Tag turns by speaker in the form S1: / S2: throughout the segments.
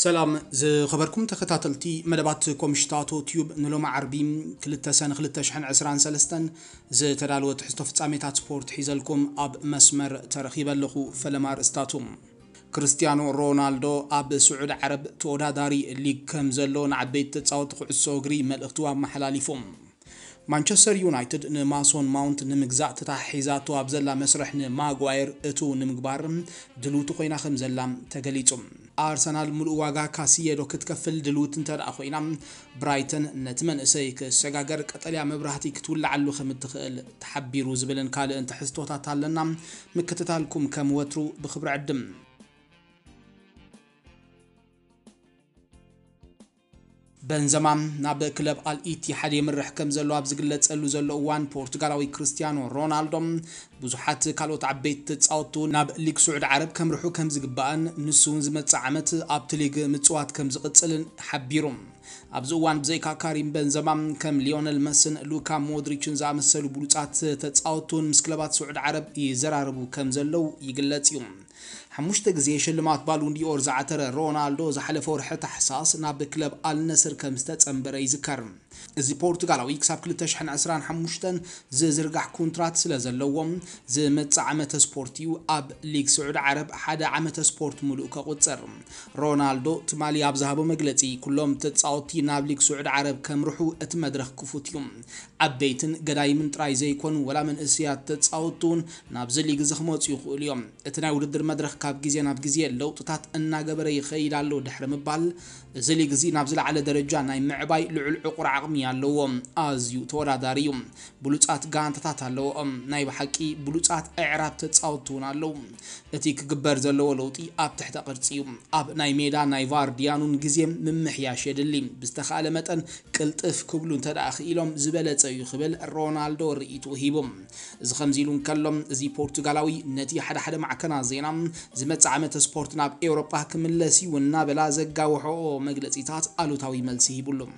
S1: سلام ز خبركم تختاتلتي مدبات كومشتاتو تيوب نلوم عربي كل التسان خل التشحن عسران سلستن ز ترالو تحستوف تساميتا سبورت حيزلكم اب مسمر ترخي بلخو فلمار استاتوم كريستيانو رونالدو اب سعود عرب تودا داري اللي كمزلو نعد بيت خو السوغري ملغتوا محلالي فوم ማንቸስተር ዩናይትድ ንማሶን ማውንት ንምግዛእ ተታሒዛቶ ኣብ ዘላ መስርሕ ንማጓየር እቱ ንምግባር ድልውቲ ኮይና ከም ዘላ ተገሊጹ ኣርሰናል ምሉእ ዋጋ ካሲየዶ ክትከፍል ድልውት እንተ ደኣ ኮይና ብራይተን ነቲ መንእሰይ ክሰጋገር ቀጠልያ መብራህቲ ክትውላዓሉ ከም እትኽእል ተሓቢሩ ዝብልን ካልእ እንተሕዝቶታት ኣለና ምክትታልኩም ከም ወትሩ ብክብሪ ዕድም በንዘማ ናብ ክለብ አልኢቲሓድ የምርሕ ከም ዘሎ ኣብ ዝግለጸሉ ዘሎ እዋን ፖርቱጋላዊ ክርስቲያኖ ሮናልዶ ብዙሓት ካልኦት ዓበይቲ ተፃወቱ ናብ ሊግ ስዑድ ዓረብ ከምርሑ ከም ዝግባአን ንሱ እውን ዝመፅእ ዓመት ኣብቲ ሊግ ምፅዋት ከም ዝቕፅልን ሓቢሩ ኣብዚ እዋን ብዘይካ ካሪም በንዘማ ከም ሊዮነል መስን ሉካ ሞድሪችን ዝኣመሰሉ ብሉፃት ተፃወቱን ምስ ክለባት ስዑድ ዓረብ ይዘራርቡ ከም ዘለው ይግለጽ እዩ ሓሙሽተ ግዜ ሽልማት ባሉንዲ ኦር ዝዓተረ ሮናልዶ ዝሓለፈ ወርሒ ታሕሳስ ናብ ክለብ ኣልነስር ከም ዝተፀንበረ ይዝከር እዚ ፖርቱጋላዊ ክሳብ 2025 ዝዝርጋሕ ኮንትራት ስለ ዘለዎም ዝመፅእ ዓመተ ስፖርት እዩ ኣብ ሊግ ስዑድ ዓረብ ሓደ ዓመተ ስፖርት ሙሉእ ከቁፅር ሮናልዶ ትማሊ ኣብ ዝሃቦ መግለፂ ኩሎም ተፃወቲ ናብ ሊግ ስዑድ ዓረብ ከምርሑ እቲ መድረክ ክፉት እዩ ዓበይትን ገዳይምን ጥራይ ዘይኮኑ ወላ መንእስያት ተፃወቱን ናብዚ ሊግ እዚ ክመፁ ይኽእሉ እዮም እቲ ናይ ውድድር መድረክ ካብ ግዜ ናብ ግዜ ለውጥታት እናገበረ ይኸይድ ኣሎ ድሕሪ ምባል እዚ ግዜ ናብ ዝለዓለ ደረጃ ናይ ምዕባይ ልዑል ዕቁር ዓቕሚ ኣለዎም ኣዝዩ ተወዳዳሪ እዩ ብሉፃት ጋንታታት ኣለዎም ናይ ብሓቂ ብሉፃት ኣዕራብ ተፃወቲ እውን ኣለው እቲ ክግበር ዘለዎ ለውጢ ኣብ ትሕተ ቅርፂ እዩ ኣብ ናይ ሜዳ ናይ ቫርድያኑን ግዜ ምምሕያሽ የድሊ ብዝተኻእለ መጠን ቅልጥፍ ክብሉ እንተደኣ ክኢሎም ዝበለፀ እዩ ክብል ሮናልዶ ርእቱ ሂቡ እዚ ከምዚ ኢሉ እንከሎም እዚ ፖርቱጋላዊ ነቲ ሓደ ሓደ ማዕከናት ዜና ዝመፅእ ዓመተ ስፖርት ናብ ኤውሮጳ ክምለስ እዩ እናበላ ዘጋውሕኦ መግለፂታት ኣሉታዊ መልሲ ሂቡሎም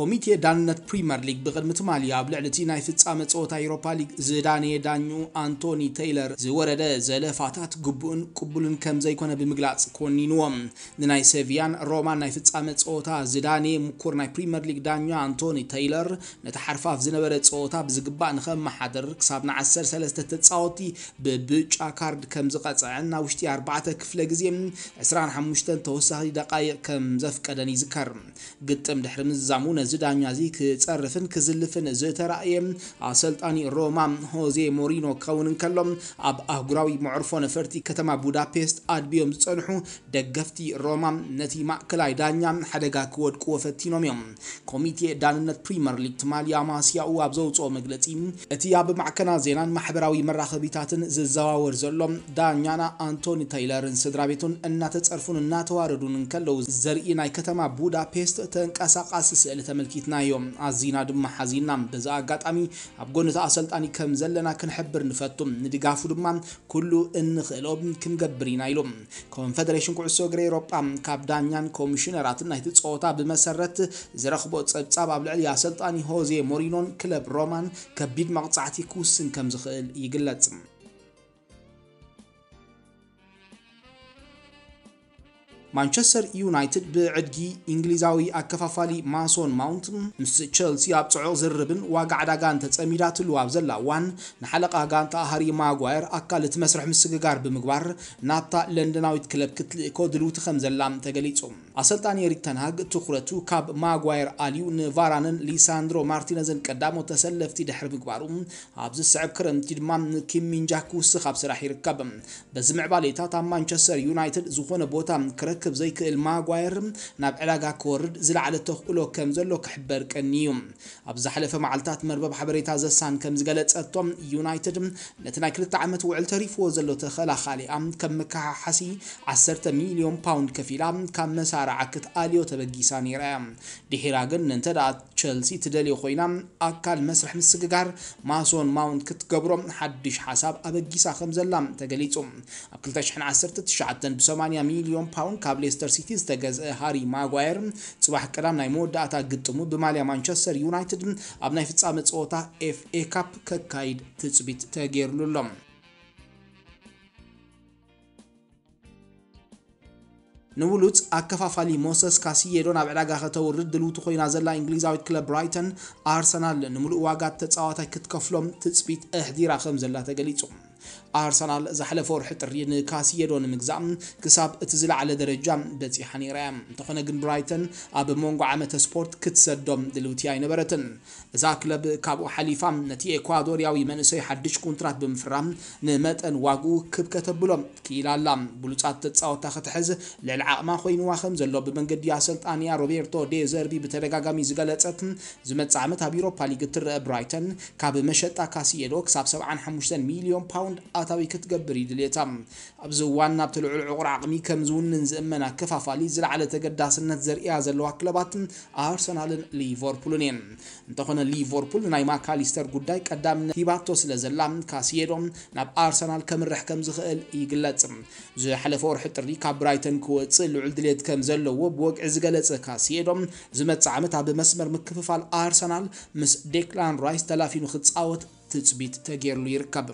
S1: کمیته دانلت پریمر لیگ بقدر متمالی قبل علتی نایفت سامت صوت ایروپا لیگ زدانی دانیو آنتونی تیلر زورده زلفاتات قبون قبولن کم زی کنه به مقلات کنی نوام دنای سیویان رومان نایفت سامت صوت زدانی مکور نای پریمر لیگ دانیو آنتونی تیلر نتحرفاف زنبرد صوت بزقبان خم محدر کسب نعسر سلسته تصاوتی به بچ آکارد کم زقت عنا وشتي اربعة کفله گزیم اسران حمشتن توسعی دقایق کم زفق دنی ذکر قدم دحرم الزامون እዚ ዳኛ እዚ ክፀርፍን ክዝልፍን ዝተረእየ ኣሰልጣኒ ሮማ ሆዜ ሞሪኖ ክኸውን ከሎ ኣብ ኣህጉራዊ መዕርፎ ነፈርቲ ከተማ ቡዳፔስት ኣድብዮም ዝፀንሑ ደገፍቲ ሮማ ነቲ ማእከላይ ዳኛ ሓደጋ ክወድቅዎ ፈቲኖም እዮም ኮሚቴ ዳንነት ፕሪምየር ሊግ ትማል ያማስያኡ ኣብ ዘውፅኦ መግለፂ እቲ ኣብ ማዕከና ዜናን ማሕበራዊ መራኸቢታትን ዝዘዋወር ዘሎ ዳኛና ኣንቶኒ ተይለርን ስድራ ቤቱን እናተፀርፉን እናተዋረዱን ከለው ዘርኢ ናይ ከተማ ቡዳፔስት ተንቀሳቃሲ ስእልታት ተመልኪትና እዮም ኣዝና ድማ ሓዚና በዛ ኣጋጣሚ ኣብ ጎኒ ኣሰልጣኒ ከም ዘለና ክንሕብር ንፈቱ ንድጋፉ ድማ ኩሉ እንክእሎ ክንገብር ኢና ኢሉ ኮንፈደሬሽን ኩዕሶ እግሪ ኤሮጳ ካብ ዳኛን ኮሚሽነራትን ናይቲ ፀወታ ብመሰረት ዝረኽቦ ፀብጻብ ኣብ ልዕሊ ኣሰልጣኒ ሆዜ ሞሪኖን ክለብ ሮማን ከቢድ መቕፃዕቲ ክውስን ከም ዝኽእል ይግለጽ ማንቸስተር ዩናይትድ ብዕድጊ እንግሊዛዊ ኣከፋፋሊ ማሶን ማውንት ምስ ቸልሲ ኣብ ፅዑቕ ዝርብን ዋጋ ዕዳጋን ተፀሚዳ ትልዋ ኣብ ዘላ እዋን ንሓለቓ ጋንታ ሃሪ ማጓየር ኣካል እቲ መስርሕ ምስግጋር ብምግባር ናብታ ለንደናዊት ክለብ ክትልእኮ ድልውቲ ከም ዘላ ተገሊጹ አሰልጣኝ ኤሪክ ተንሃግ ትኩረቱ ካብ ማጓየር ኣልዩ ንቫራንን ሊሳንድሮ ማርቲነዝን ቀዳሞ ተሰለፍቲ ድሕሪ ምግባሩ ኣብዚ ስዕብ ክረምቲ ድማ ንኪሚንጃ ክውስኽ ኣብ ስራሕ ይርከብ በዚ ምዕባሌታት ኣብ ማንቸስተር ዩናይትድ ዝኾነ ቦታ ክረክብ ዘይክእል ማጓየር ናብ ዕዳጋ ክወርድ ዝለዓለ ተኽእሎ ከም ዘሎ ክሕበር ቀኒ እዩ ኣብ ዝሓለፈ መዓልትታት መርበብ ሓበሬታ ዘሳን ከም ዝገለፀቶም ዩናይትድ ነቲ ናይ ክልተ ዓመት ውዕል ተሪፍዎ ዘሎ ተኸላኻሊኣ ከም መከሓሓሲ 10 ሚልዮን ፓውንድ ከፊላ ካብ መሳራ karaa ኣልዮ ተበጊሳ tabaggii ድሒራ ግን እንተ ደኣ ቸልሲ tidalii ኮይና ኣካል መስርሕ ምስግጋር ማሶን ማውንት ክትገብሮ ሓድሽ ሓሳብ ኣበጊሳ ከም ዘላ ተገሊጹ ኣብ 2019 ብ80 ሚልዮን ፓውንድ ካብ ሌስተር ሲቲ ዝተገዝአ ሃሪ ማጓየር ፅባሕ ቀዳም ናይ መወዳእታ ግጥሙ ብማልያ ማንቸስተር ዩናይትድ ኣብ ናይ ፍጻመ ፀወታ ኤፍኤ ካፕ ከካይድ ትፅቢት ተገይሩሉ ኣሎም ንብሉፅ ኣከፋፋሊ ሞሰስ ካስየዶን ኣብ ዕዳጋ ከተውርድ ድልውቲ ኮይና ዘላ እንግሊዛዊት ክለብ ብራይተን ኣርሰናል ንምሉእ ዋጋ ተፃዋታይ ክትከፍሎም ትፅቢት ኣሕዲራ ከም ዘላ ተገሊጹ ኣርሰናል ዝሓለፈ ወርሒ ጥሪ ንካስየዶ ንምግዛእ ክሳብ እቲ ዝለዕለ ደረጃ በፂሓ ነይራ እያ እንተኾነ ግን ብራይተን ኣብ መንጎ ዓመተ ስፖርት ክትሰዶም ድልውቲ ኣይነበረትን እዛ ክለብ ካብኡ ሓሊፋ ነቲ ኤኳዶርያዊ መንእሰይ ሓድሽ ኩንትራት ብምፍራም ንመጠን ዋግኡ ክብከተብሎም ክኢላ ኣላ ብሉፃት ተፃወታ ክትሕዝ ልዕሊ ዓቕማ ኮይኑዋ ከም ዘሎ ብመንገዲ ኣሰልጣንያ ሮቤርቶ ዴ ዘርቢ ብተደጋጋሚ ዝገለፀት ዝመፅእ ዓመት ኣብ ዩሮፓ ሊግ እትርአ ብራይተን ካብ መሸጣ ካስየዶ ክሳብ 75 ሚሊዮን ፓውንድ راوند ኣታዊ ክትገብር እዩ ድሌታ ኣብዚ እዋን ናብ ትልዑል ዕቑር ዓቕሚ ከም ዝውንን ዝእመና ከፋፋሊ ዝለዕለ ተገዳስነት ዘርእያ ዘለዋ ክለባት ኣርሰናልን ሊቨርፑልን እየን እንተኾነ ሊቨርፑል ናይ ማካሊስተር ጉዳይ ቀዳምነት ሂባቶ ስለ ዘላ ካስየዶ ናብ ኣርሰናል ከምርሕ ከም ዝኽእል ይግለጽ ዝሓለፈ ወርሒ ጥሪ ካብ ብራይተን ክወፅእ ልዑል ድሌት ከም ዘለዎ ብወግዒ ዝገለጸ ካስየዶ ዝመጽእ ዓመት ኣብ መስመር ምክፍፋል ኣርሰናል ምስ ዴክላን ራይስ ተላፊኑ ክጻወት ትፅቢት ተገይሩሉ ይርከብ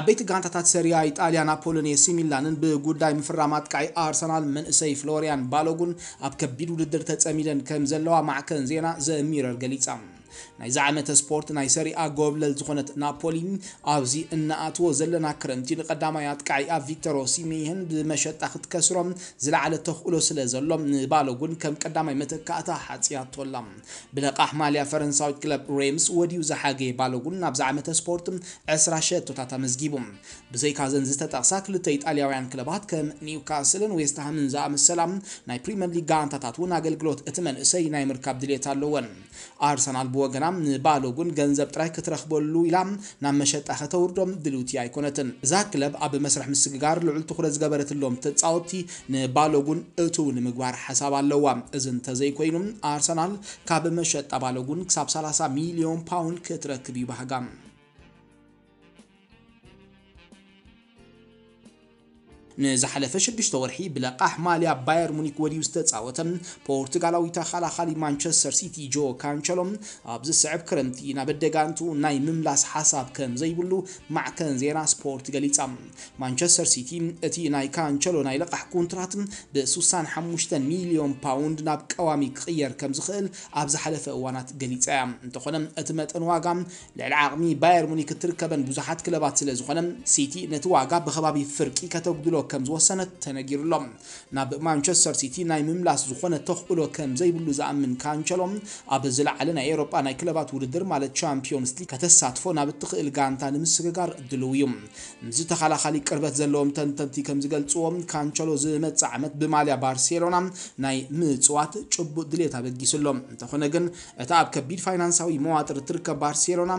S1: ዓበይቲ ጋንታታት ሰሪያ ኢጣልያ ናፖሊን ኤሲ ሚላንን ብጉዳይ ምፍራ ማጥቃይ አርሰናል መንእሰይ ፍሎሪያን ባሎጉን ኣብ ከቢድ ውድድር ተፀሚደን ከም ዘለዋ ማዕከን ዜና ዘሚረር ገሊጻ ናይ ዝዓመተ ስፖርት ናይ ሰሪኣ ጎብለል ዝኾነት ናፖሊ ኣብዚ እናኣትዎ ዘለና ክረምቲ ንቀዳማይ ኣጥቃዒ ኣብ ቪክተር ኦሲሜሄን ብመሸጣ ክትከስሮም ዝለዓለ ተኽእሎ ስለ ዘሎም ንባሎጉን ከም ቀዳማይ መተካእታ ሓፂያቶላ ብለቃሕ ማልያ ፈረንሳዊ ክለብ ሬምስ ወዲዩ ዝሓገየ ባሎጉን ናብ ዝዓመተ ስፖርት 20 ሸቶታት ኣመዝጊቡ ብዘይካዘን ዝተጠቕሳ ክልተ ኢጣልያውያን ክለባት ከም ኒውካስልን ዌስትሃምን ዝኣመሰላ ናይ ፕሪምየር ሊግ ጋንታታት እውን ኣገልግሎት እቲ መንእሰይ ናይ ምርካብ ድሌት ኣለወን ኣርሰናል ብወገና እናም ባሎ ግን ገንዘብ ጥራይ ክትረክበሉ ኢላም ናብ መሸጣ ከተውርዶም ድልውቲ ኣይኮነትን እዛ ክለብ ኣብ መስርሕ ምስግጋር ልዑል ትኩረት ዝገበረትሎም ተፃወቲ ንባሎ ግን እትው ንምግባር ሓሳብ ኣለዋ እዚ እንተዘይኮይኑ ኣርሰናል ካብ መሸጣ ባሎ ግን ክሳብ 30 ሚሊዮን ፓውንድ ክትረክብ ይባህጋ ንዝሓለፈ 6 ወርሒ ብለቃሕ ማልያ ባየር ሙኒክ ወዲዩ ዝተፃወተ ፖርቱጋላዊ ተኸላኻሊ ማንቸስተር ሲቲ ጆ ካንቸሎ ኣብዚ ስዕብ ክረምቲ ናብ ደጋንቱ ናይ ምምላስ ሓሳብ ከም ዘይብሉ ማዕከን ዜና ስፖርት ገሊጻ ማንቸስተር ሲቲ እቲ ናይ ካንቸሎ ናይ ልቓሕ ኮንትራት ብ65 ሚልዮን ፓውንድ ናብ ቀዋሚ ክቕየር ከም ዝኽእል ኣብ ዝሓለፈ እዋናት ገሊፀ እያ እንተኾነ እቲ መጠን ዋጋ ልዕሊ ዓቕሚ ባየር ሙኒክ እትርከበን ብዙሓት ክለባት ስለ ዝኾነ ሲቲ ነቲ ዋጋ ብከባቢ ፍርቂ ከተጉድሎ ከም ዝወሰነ ተነጊሩሎም ናብ ማንቸስተር ሲቲ ናይ ምምላስ ዝኾነ ተኽእሎ ከም ዘይብሉ ዝኣምን ካንቸሎም ኣብ ዝለዓለ ናይ ኤሮጳ ናይ ክለባት ውድድር ማለት ቻምፒዮንስ ሊግ ከተሳትፎ ናብ እትኽእል ጋንታ ንምስግጋር ድልው እዩ ምዚ ተኸላኻሊ ቅርበት ዘለዎም ተንተንቲ ከም ዝገልፅዎም ካንቸሎ ዝመፅእ ዓመት ብማልያ ባርሴሎና ናይ ምፅዋት ጭቡእ ድሌት ኣበጊሱሎ እንተኾነ ግን እታ ኣብ ከቢድ ፋይናንሳዊ መዋጥር እትርከብ ባርሴሎና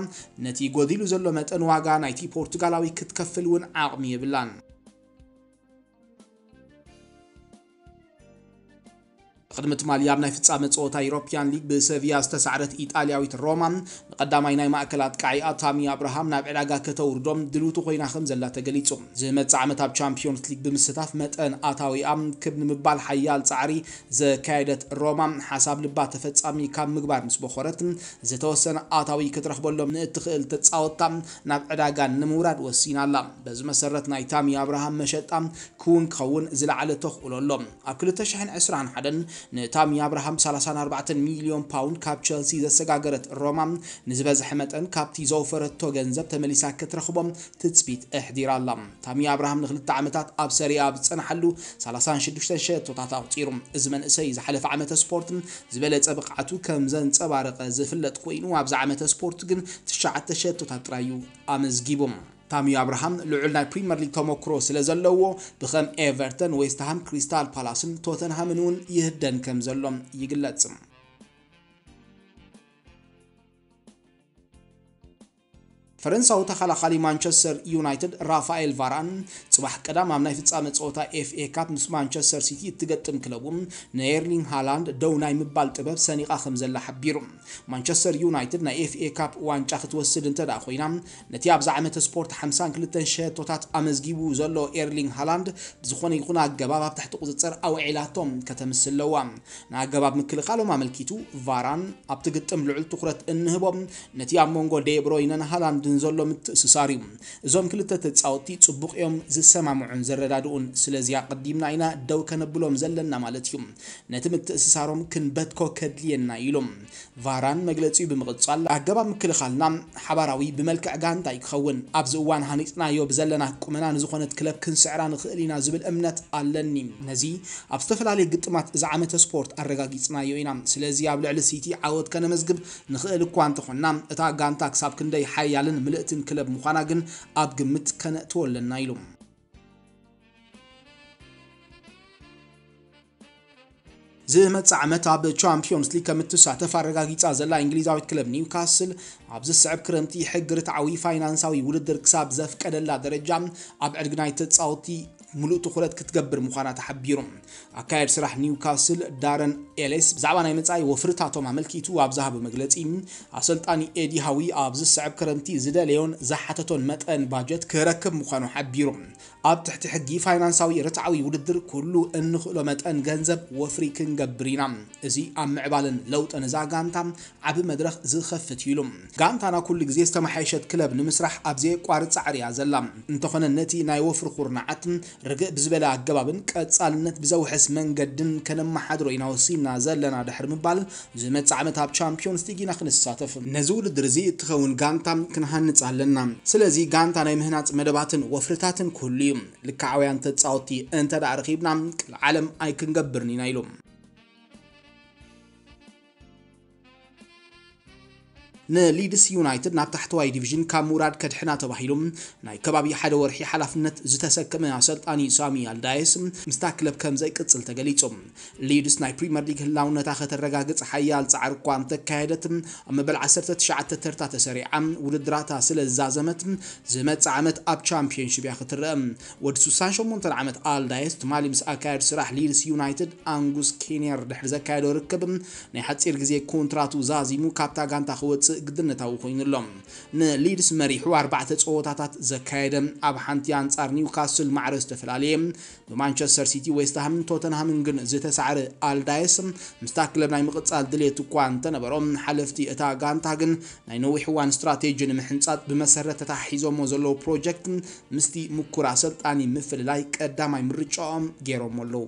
S1: ነቲ ጎዲሉ ዘሎ መጠን ዋጋ ናይቲ ፖርቱጋላዊ ክትከፍል እውን ዓቕሚ የብላን ብቅድሚ ትማል ያብ ናይ ፍጻመ ፀወታ ኢሮፕያን ሊግ ብሰቪያ ዝተሳዕረት ኢጣልያዊት ሮማ ንቐዳማይ ናይ ማእከላት ቃዒኣ ታሚ ኣብርሃም ናብ ዕዳጋ ከተውርዶም ድልውቲ ኮይና ከም ዘላ ተገሊጹ ዝመፅእ ዓመት ኣብ ቻምፒዮንስ ሊግ ብምስታፍ መጠን ኣታዊኣ ክብ ንምባል ሓያል ፃዕሪ ዘካየደት ሮማ ሓሳብ ልባ ተፈጻሚ ካብ ምግባር ምስ በኮረት ዝተወሰነ ኣታዊ ክትረክበሎም ንእትኽእል ተፃወታ ናብ ዕዳጋ ንምውራድ ወሲና ኣላ በዚ መሰረት ናይ ታሚ ኣብርሃም መሸጣ ክውን ክኸውን ዝለዓለ ተኽእሎ ኣሎ ኣብ 2021 ንታሚ ኣብርሃም 34 ሚልዮን ፓውንድ ካብ ቸልሲ ዘሰጋገረት ሮማም ንዝበዝሐ መጠን ካብቲ ዘውፈረቶ ገንዘብ ተመሊሳ ክትረኽቦም ትፅቢት ኣሕዲራ ኣላ ታሚ ኣብርሃም ንክልተ ዓመታት ኣብ ሰሪያ ዝፀናሐሉ 36 ሸቶታት ኣውፂሩ እዚ መንእሰይ ዝሓለፈ ዓመተ ስፖርት ዝበለፀ ብቕዓቱ ከም ዘንፀባረቐ ዝፍለጥ ኮይኑ ኣብዛ ዓመተ ስፖርት ግን ትሽዓተ ሸቶታት ጥራዩ ኣመዝጊቦም ታሚ ኣብርሃም ልዑል ናይ ፕሪምየር ሊግ ተመክሮ ስለ ዘለዎ ብከም ኤቨርተን ዌስትሃም ክሪስታል ፓላስን ቶተንሃምን እውን ይህደን ከም ዘሎም ይግለጽ ፈረንሳዊ ተኸላኻሊ ማንቸስተር ዩናይትድ ራፋኤል ቫራን ጽባሕ ቀዳም ኣብ ናይ ፍጻመ ፀወታ ኤፍኤ ካፕ ምስ ማንቸስተር ሲቲ እትገጥም ክለቡን ንኤርሊንግ ሃላንድ ደው ናይ ምባል ጥበብ ሰኒቓ ከም ዘላ ሓቢሩ ማንቸስተር ዩናይትድ ናይ ኤፍኤ ካፕ ዋንጫ ክትወስድ እንተ ደኣ ኮይና ነቲ ኣብዚ ዓመተ ስፖርት 52 ሸቶታት ኣመዝጊቡ ዘሎ ኤርሊንግ ሃላንድ ብዝኾነ ይኹን ኣገባብ ኣብ ታሕቲ ቁፅፅር ኣውዒላቶም ከተምስል ኣለዋ ንኣገባብ ምክልኻሎም ኣመልኪቱ ቫራን ኣብቲ ግጥም ልዑል ትኩረት እንህቦም ነቲ ኣብ መንጎ ዴብሮይነን ሃላንድ ዘሎ ምትእስሳር እዩ እዞም ክልተ ተፃወቲ ፅቡቕ እዮም ዝሰማምዑን ዝረዳድኡን ስለዚያ ቀዲምና ኢና ደው ከነብሎም ዘለና ማለት እዩ ነቲ ምትእስሳሮም ክንበትኮ ከድልየና ኢሎም ቫራን መግለፂ ብምቕፃል ኣገባብ ምክልኻልና ሓባራዊ ብመልክዕ ጋንታ ይክኸውን ኣብዚ እዋን ሃኒፅናዮ ብዘለና ቁመና ንዝኾነት ክለብ ክንስዕራ ንኽእል ኢና ዝብል እምነት ኣለኒ ነዚ ኣብ ዝተፈላለየ ግጥማት እዚ ዓመተ ስፖርት ኣረጋጊፅናዮ ኢና ስለዚ ኣብ ልዕሊ ሲቲ ዓወት ከነመዝግብ ንኽእል እኳ እንተኾንና እታ ጋንታ ክሳብ ክንደይ ሓያልን ምልእትን ክለብ ምዃና ግን ኣብ ግምት ከነእትወለና ኢሉ زهمت عمت عب Champions League كم تسعة فرقة جت إنجليز عود كلب نيوكاسل عبد السعب كرمتي حجرت عوي فاينانساوي ولد ركساب زف لا درجة عبد اليونايتد أوتي ملوت خلات كتجبر مخانة تحبيرهم أكاير سرح نيوكاسل دارن إليس بزعبان أي متعي وفرتها توم عمل كيتو وابزها بمجلس إيم عسلت أني إيدي هوي عبد السعب كرمتي زد ليون زحتتون متأن باجت كركب مخانة حبيرهم أب تحت حجي فاينانساوي رتعوي ولد كله إنه لو متأن جنزب وفري كنج ክንገብር ኢና እዚ ኣብ ምዕባልን ለውጥን እዛ ጋንታ ዓብ መድረኽ ዝኸፍት ኢሉ ጋንታና ኩሉ ግዜ ዝተመሓየሸት ክለብ ንምስራሕ ኣብዘየ ቋርፅ እያ ዘላ እንተኾነ ነቲ ናይ ወፍሪ ኩርናዓት ርግእ ብዝበለ ኣገባብን ቀፃልነት ብዘውሕስ መንገድን ከነመሓድሮ ኢና ወሲና ዘለና ድሕሪ ምባል ዝመፅእ ዓመት ኣብ ቻምፒዮንስ ሊግ ኢና ክንሳተፍ ነዚ ውድድር እዚ እትኸውን ጋንታ ክንሃንፅ ኣለና ስለዚ ጋንታ ናይ ምህናፅ መደባትን ወፍርታትን ኩሉ እዩ ልካዓውያን ተፃወቲ እንተዳ ረኺብና ቅልዓለም ኣይክንገብርን ኢና ኢሉ ንሊድስ ዩናይትድ ናብ ታሕተዋይ ዲቪዥን ካብ ምውራድ ከድሕና ተባሂሉ ናይ ከባቢ ሓደ ወርሒ ሓላፍነት ዝተሰከመ ኣሰልጣኒ ሳሚ ኣልዳየስ ምስታ ክለብ ከም ዘይቅፅል ተገሊጹ ሊድስ ናይ ፕሪምየር ሊግ ህላውነታ ከተረጋግፅ ሓያል ፃዕሪ እኳ እንተካየደት ኣብ መበል 19 ተርታ ተሰሪዓ ውድድራታ ስለ ዝዛዘመት ዝመፅእ ዓመት ኣብ ቻምፒዮንሽፕ እያ ክትርአ ወዲ 68 ዓመት ኣልዳየስ ትማሊ ምስ ኣካየድ ስራሕ ሊድስ ዩናይትድ ኣንጉስ ኬንየር ድሕሪ ዘካየዶ ርክብ ናይ ሓፂር ግዜ ኮንትራቱ ዛዚሙ ካብታ ጋንታ ክወፅእ ግድነታዊ ኮይኑ ኣሎ ንሊድስ መሪሑ ኣርባዕተ ፀወታታት ዘካየደ ኣብ ሓንቲ ኣንጻር ኒውካስል ማዕረ ዝተፈላለየ ብማንቸስተር ሲቲ ዌስትሃምን ቶተንሃምን ግን ዝተሳዕረ ኣልዳየስ ምስታ ክለብ ናይ ምቕፃል ድሌት እኳ እንተነበሮም ሓለፍቲ እታ ጋንታ ግን ናይ ነዊሕ እዋን ስትራቴጂ ንምሕንፃጥ ብመሰረተ ተታሒዞሞ ዘለዎ ፕሮጀክት ምስቲ ምኩር ኣሰልጣኒ ምፍልላይ ቀዳማይ ምርጫኦም ገይሮም ኣለዉ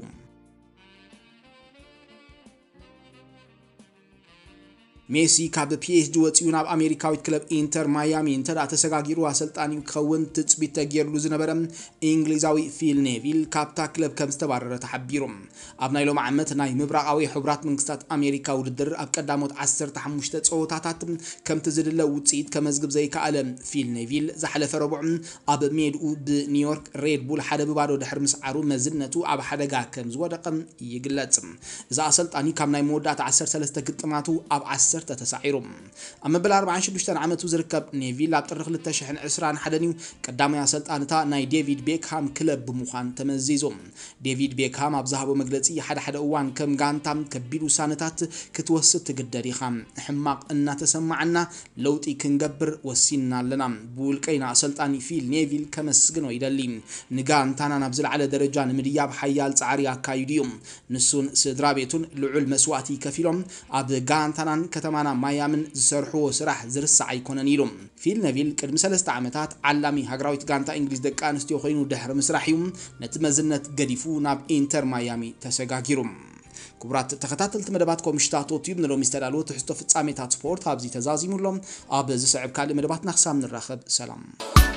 S1: ሜሲ ካብ ፒኤችዲ ወፂኡ ናብ ኣሜሪካዊት ክለብ ኢንተር ማያሚ እንተዳ ተሰጋጊሩ ኣሰልጣኒኡ ክኸውን ትፅቢት ተገይሩሉ ዝነበረ እንግሊዛዊ ፊል ኔቪል ካብታ ክለብ ከም ዝተባረረ ተሓቢሩ ኣብ ናይ ሎም ዓመት ናይ ምብራቃዊ ሕቡራት መንግስታት ኣሜሪካ ውድድር ኣብ ቀዳሞት 15 ፀወታታት ከምቲ ዝድለ ውፅኢት ከመዝግብ ዘይከኣለ ፊል ኔቪል ዝሓለፈ ረቡዕ ኣብ ሜድኡ ብኒውዮርክ ሬድቡል ሓደ ብባዶ ድሕር ምስዓሩ መዝነቱ ኣብ ሓደጋ ከም ዝወደቀ ይግለጽ እዚ ኣሰልጣኒ ካብ ናይ መወዳእታ 13 ግጥማቱ ኣብ 10 10 ተሳዒሩ ኣብ መበል 46 ዓመቱ ዝርከብ ኔቪል ኣብ ጥሪ 221 እዩ ቀዳማይ ኣሰልጣንታ ናይ ዴቪድ ቤክሃም ክለብ ብምዃን ተመዚዞ ዴቪድ ቤክሃም ኣብ ዝሃቦ መግለፂ ሓደሓደ እዋን ከም ጋንታ ከቢድ ውሳነታት ክትወስድ ትግደድ ኢኻ ሕማቕ እናተሰማዓና ለውጢ ክንገብር ወሲና ኣለና ብውልቀይና ኣሰልጣኒ ፊል ኔቪል ከመስግኖ ይደሊ ንጋንታና ናብ ዝለዓለ ደረጃ ንምድያብ ሓያል ፃዕሪ ኣካይዱ እዩ ንሱን ስድራ ቤቱን ልዑል መስዋእቲ ከፊሎም ኣብ ጋንታናን ከተማና ማያምን ዝሰርሕዎ ስራሕ ዝርስዕ ኣይኮነን ኢሉ ፊል ነቪል ቅድሚ ሰለስተ ዓመታት ዓላሚ ሃገራዊት ጋንታ እንግሊዝ ደቂ ኣንስትዮ ኮይኑ ድሕሪ ምስራሕ እዩ ነቲ መዝነት ገዲፉ ናብ ኢንተር ማያሚ ተሰጋጊሩ ክቡራት ተኸታተልቲ መደባት ኮሚሽታት እዩ ንሎሚ ዝተዳልዎ ትሕዝቶ ፍጻሜታት ስፖርት ኣብዚ ተዛዚሙሎም ኣብ ዝስዕብ ካልእ መደባትና ክሳብ ንራኸብ ሰላም